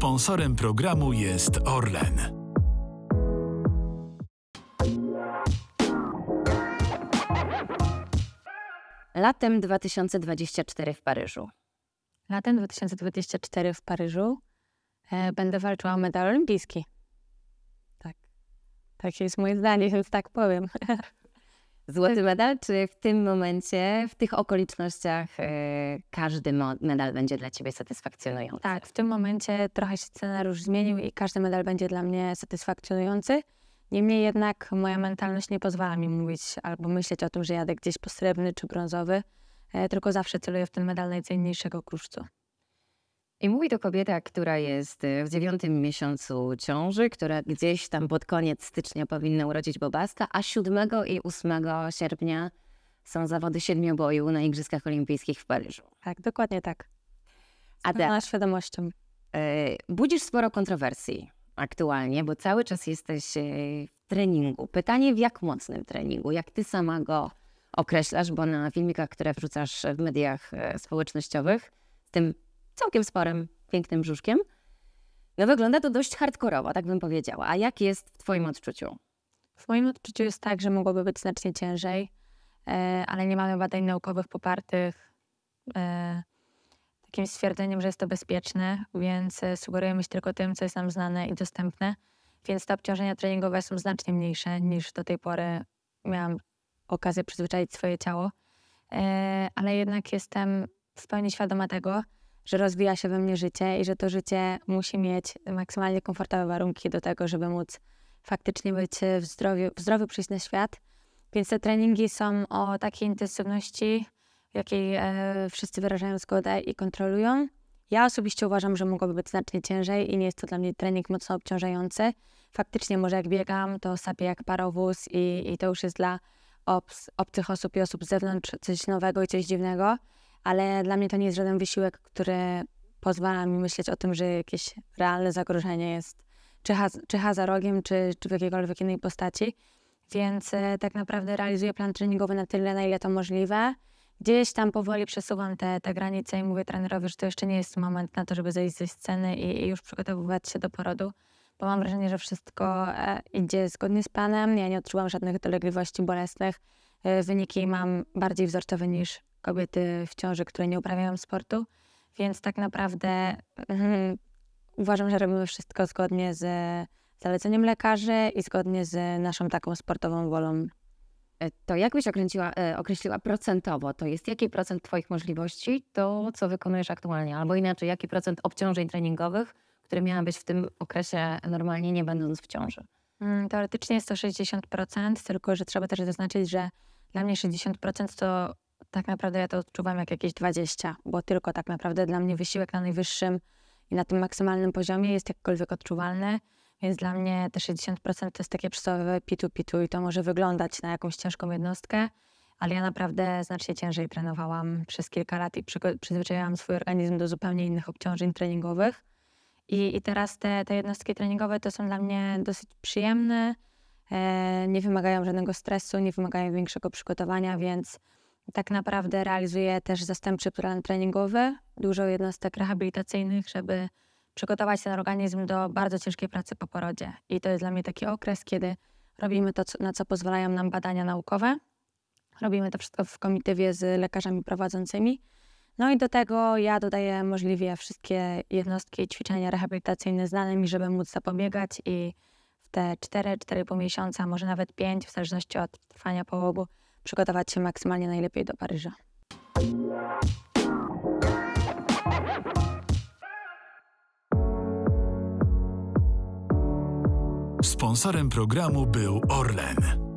Sponsorem programu jest Orlen. Latem 2024 w Paryżu. Latem 2024 w Paryżu e, będę walczyła o medal olimpijski. Tak. Takie jest moje zdanie, więc tak powiem. Tak. złoty medal, czy w tym momencie, w tych okolicznościach y, każdy medal będzie dla Ciebie satysfakcjonujący? Tak, w tym momencie trochę się scenariusz zmienił i każdy medal będzie dla mnie satysfakcjonujący. Niemniej jednak moja mentalność nie pozwala mi mówić albo myśleć o tym, że jadę gdzieś po srebrny czy brązowy, e, tylko zawsze celuję w ten medal najcenniejszego kruszcu. I mówi to kobieta, która jest e, w dziewiątym miesiącu ciąży, która gdzieś tam pod koniec stycznia powinna urodzić Bobaska, a 7 i 8 sierpnia są zawody siedmioboju na Igrzyskach Olimpijskich w Paryżu. Tak, dokładnie tak. Z pełną świadomością. E, budzisz sporo kontrowersji aktualnie, bo cały czas jesteś e, w treningu. Pytanie w jak mocnym treningu? Jak ty sama go określasz? Bo na filmikach, które wrzucasz w mediach społecznościowych, tym całkiem sporym, pięknym brzuszkiem. No wygląda to dość hardkorowo, tak bym powiedziała. A jak jest w Twoim odczuciu? W moim odczuciu jest tak, że mogłoby być znacznie ciężej, e, ale nie mamy badań naukowych popartych e, takim stwierdzeniem, że jest to bezpieczne, więc e, sugerujemy się tylko tym, co jest nam znane i dostępne. Więc te obciążenia treningowe są znacznie mniejsze niż do tej pory miałam okazję przyzwyczaić swoje ciało. Ale jednak jestem w pełni świadoma tego, że rozwija się we mnie życie i że to życie musi mieć maksymalnie komfortowe warunki do tego, żeby móc faktycznie być w zdrowiu, w zdrowiu przyjść na świat. Więc te treningi są o takiej intensywności, jakiej e, wszyscy wyrażają zgodę i kontrolują. Ja osobiście uważam, że mogłoby być znacznie ciężej i nie jest to dla mnie trening mocno obciążający. Faktycznie może jak biegam, to sapię jak parowóz i, i to już jest dla obs, obcych osób i osób z zewnątrz coś nowego i coś dziwnego ale dla mnie to nie jest żaden wysiłek, który pozwala mi myśleć o tym, że jakieś realne zagrożenie jest czy, ha, czy ha za rogiem, czy, czy w jakiejkolwiek innej postaci. Więc e, tak naprawdę realizuję plan treningowy na tyle, na ile to możliwe. Gdzieś tam powoli przesuwam te, te granice i mówię trenerowi, że to jeszcze nie jest moment na to, żeby zejść ze sceny i, i już przygotowywać się do porodu, bo mam wrażenie, że wszystko e, idzie zgodnie z planem. Ja nie odczuwam żadnych dolegliwości bolesnych. E, wyniki mam bardziej wzorcowe niż kobiety w ciąży, które nie uprawiają sportu, więc tak naprawdę mhm, uważam, że robimy wszystko zgodnie z zaleceniem lekarzy i zgodnie z naszą taką sportową wolą. E, to jakbyś e, określiła procentowo, to jest jaki procent Twoich możliwości, to co wykonujesz aktualnie, albo inaczej, jaki procent obciążeń treningowych, które miałabyś w tym okresie normalnie nie będąc w ciąży? Mm, teoretycznie jest to 60%, tylko że trzeba też zaznaczyć, że dla mnie 60% to tak naprawdę ja to odczuwam jak jakieś 20, bo tylko tak naprawdę dla mnie wysiłek na najwyższym i na tym maksymalnym poziomie jest jakkolwiek odczuwalny. Więc dla mnie te 60% to jest takie przysłowiowe pitu-pitu i to może wyglądać na jakąś ciężką jednostkę, ale ja naprawdę znacznie ciężej trenowałam przez kilka lat i przyzwyczaiłam swój organizm do zupełnie innych obciążeń treningowych. I, i teraz te, te jednostki treningowe to są dla mnie dosyć przyjemne, e, nie wymagają żadnego stresu, nie wymagają większego przygotowania, więc tak naprawdę realizuję też zastępczy plan treningowy, dużo jednostek rehabilitacyjnych, żeby przygotować ten organizm do bardzo ciężkiej pracy po porodzie. I to jest dla mnie taki okres, kiedy robimy to, na co pozwalają nam badania naukowe. Robimy to wszystko w komitywie z lekarzami prowadzącymi. No i do tego ja dodaję możliwie wszystkie jednostki i ćwiczenia rehabilitacyjne znane mi, żeby móc zapobiegać i w te 4-4,5 miesiąca, może nawet 5, w zależności od trwania połogu, przygotować się maksymalnie najlepiej do Paryża. Sponsorem programu był Orlen.